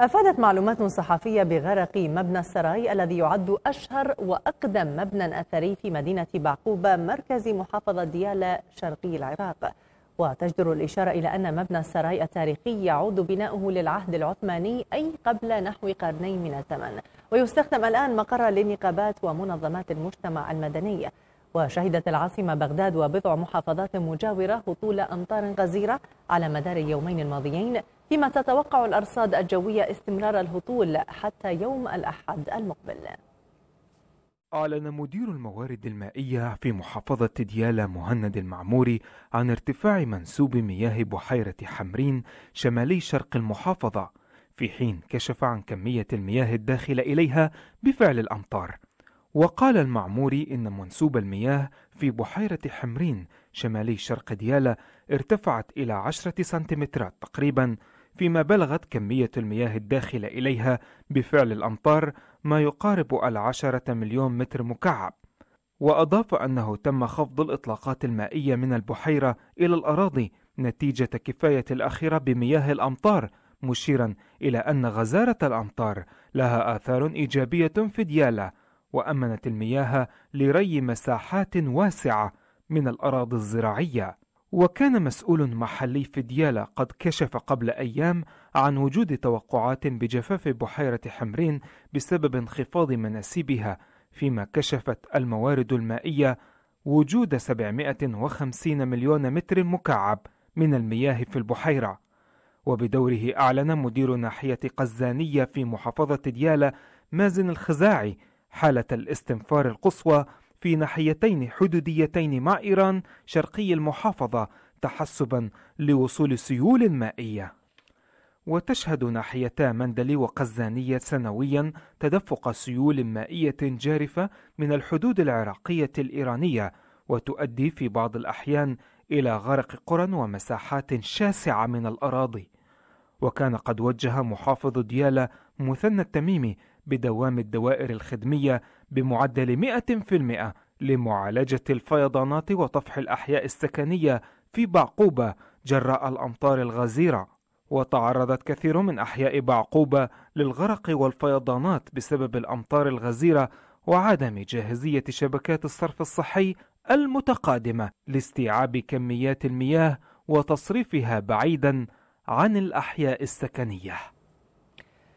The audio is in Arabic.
أفادت معلومات صحفية بغرق مبنى السراي الذي يعد أشهر وأقدم مبنى أثري في مدينة بعقوبة مركز محافظة ديالى شرقي العراق وتجدر الإشارة إلى أن مبنى السراي التاريخي يعود بناؤه للعهد العثماني أي قبل نحو قرنين من الزمن ويستخدم الآن مقر للنقابات ومنظمات المجتمع المدني وشهدت العاصمة بغداد وبضع محافظات مجاورة هطول أمطار غزيرة على مدار اليومين الماضيين فيما تتوقع الأرصاد الجوية استمرار الهطول حتى يوم الأحد المقبل أعلن مدير الموارد المائية في محافظة ديالى مهند المعموري عن ارتفاع منسوب مياه بحيرة حمرين شمالي شرق المحافظة في حين كشف عن كمية المياه الداخلة إليها بفعل الأمطار وقال المعموري إن منسوب المياه في بحيرة حمرين شمالي شرق ديالى ارتفعت إلى عشرة سنتيمترات تقريبا فيما بلغت كمية المياه الداخلة إليها بفعل الأمطار ما يقارب العشرة مليون متر مكعب وأضاف أنه تم خفض الإطلاقات المائية من البحيرة إلى الأراضي نتيجة كفاية الأخيرة بمياه الأمطار مشيرا إلى أن غزارة الأمطار لها آثار إيجابية في دياله وأمنت المياه لري مساحات واسعة من الأراضي الزراعية وكان مسؤول محلي في ديالا قد كشف قبل أيام عن وجود توقعات بجفاف بحيرة حمرين بسبب انخفاض مناسيبها فيما كشفت الموارد المائية وجود 750 مليون متر مكعب من المياه في البحيرة وبدوره أعلن مدير ناحية قزانية في محافظة ديالا مازن الخزاعي حالة الاستنفار القصوى في ناحيتين حدوديتين مع إيران شرقي المحافظة تحسبا لوصول سيول مائية وتشهد ناحيتا مندلي وقزانية سنويا تدفق سيول مائية جارفة من الحدود العراقية الإيرانية وتؤدي في بعض الأحيان إلى غرق قرى ومساحات شاسعة من الأراضي وكان قد وجه محافظ ديالى مثنى التميمي بدوام الدوائر الخدمية بمعدل 100% لمعالجة الفيضانات وطفح الأحياء السكنية في بعقوبة جراء الأمطار الغزيرة وتعرضت كثير من أحياء بعقوبة للغرق والفيضانات بسبب الأمطار الغزيرة وعدم جاهزية شبكات الصرف الصحي المتقادمة لاستيعاب كميات المياه وتصريفها بعيدا عن الأحياء السكنية